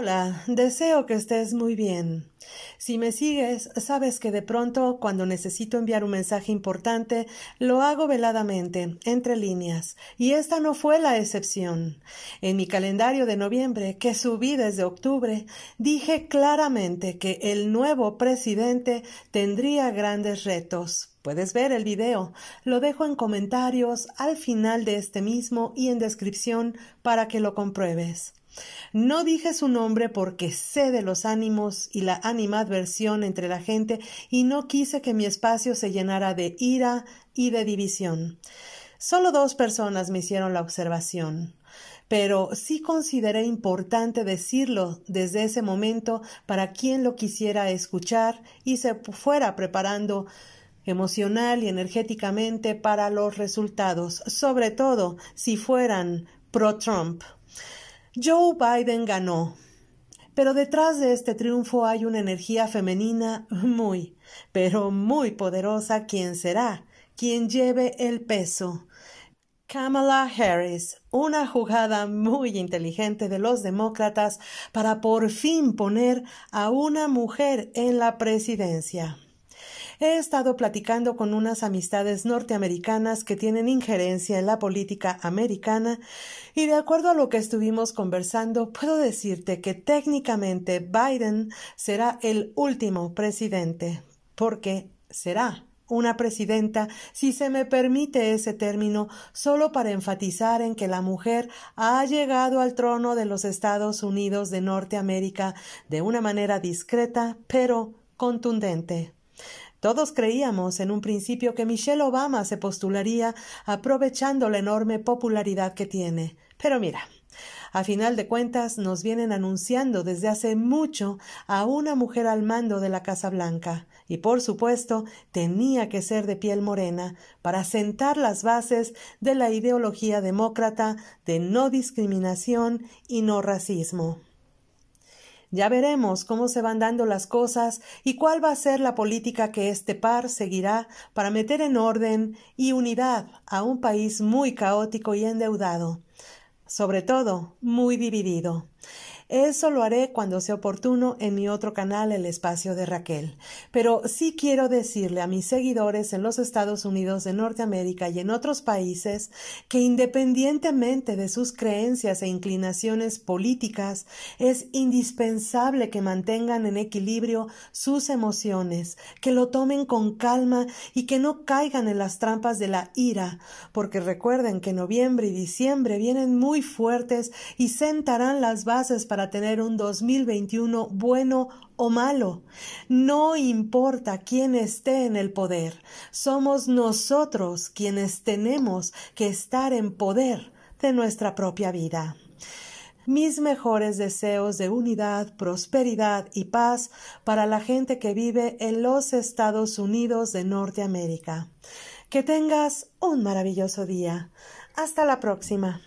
Hola, deseo que estés muy bien. Si me sigues, sabes que de pronto, cuando necesito enviar un mensaje importante, lo hago veladamente, entre líneas, y esta no fue la excepción. En mi calendario de noviembre, que subí desde octubre, dije claramente que el nuevo presidente tendría grandes retos. Puedes ver el video. Lo dejo en comentarios al final de este mismo y en descripción para que lo compruebes. No dije su nombre porque sé de los ánimos y la animadversión entre la gente y no quise que mi espacio se llenara de ira y de división. Solo dos personas me hicieron la observación, pero sí consideré importante decirlo desde ese momento para quien lo quisiera escuchar y se fuera preparando emocional y energéticamente para los resultados, sobre todo si fueran pro-Trump. Joe Biden ganó. Pero detrás de este triunfo hay una energía femenina muy, pero muy poderosa quien será, quien lleve el peso. Kamala Harris, una jugada muy inteligente de los demócratas para por fin poner a una mujer en la presidencia. He estado platicando con unas amistades norteamericanas que tienen injerencia en la política americana y de acuerdo a lo que estuvimos conversando, puedo decirte que técnicamente Biden será el último presidente, porque será una presidenta, si se me permite ese término, solo para enfatizar en que la mujer ha llegado al trono de los Estados Unidos de Norteamérica de una manera discreta, pero contundente. Todos creíamos en un principio que Michelle Obama se postularía aprovechando la enorme popularidad que tiene. Pero mira, a final de cuentas nos vienen anunciando desde hace mucho a una mujer al mando de la Casa Blanca, y por supuesto tenía que ser de piel morena para sentar las bases de la ideología demócrata de no discriminación y no racismo. Ya veremos cómo se van dando las cosas y cuál va a ser la política que este par seguirá para meter en orden y unidad a un país muy caótico y endeudado, sobre todo muy dividido. Eso lo haré cuando sea oportuno en mi otro canal, el espacio de Raquel. Pero sí quiero decirle a mis seguidores en los Estados Unidos de Norteamérica y en otros países que independientemente de sus creencias e inclinaciones políticas, es indispensable que mantengan en equilibrio sus emociones, que lo tomen con calma y que no caigan en las trampas de la ira, porque recuerden que noviembre y diciembre vienen muy fuertes y sentarán las bases para tener un 2021 bueno o malo. No importa quién esté en el poder, somos nosotros quienes tenemos que estar en poder de nuestra propia vida. Mis mejores deseos de unidad, prosperidad y paz para la gente que vive en los Estados Unidos de Norteamérica. Que tengas un maravilloso día. Hasta la próxima.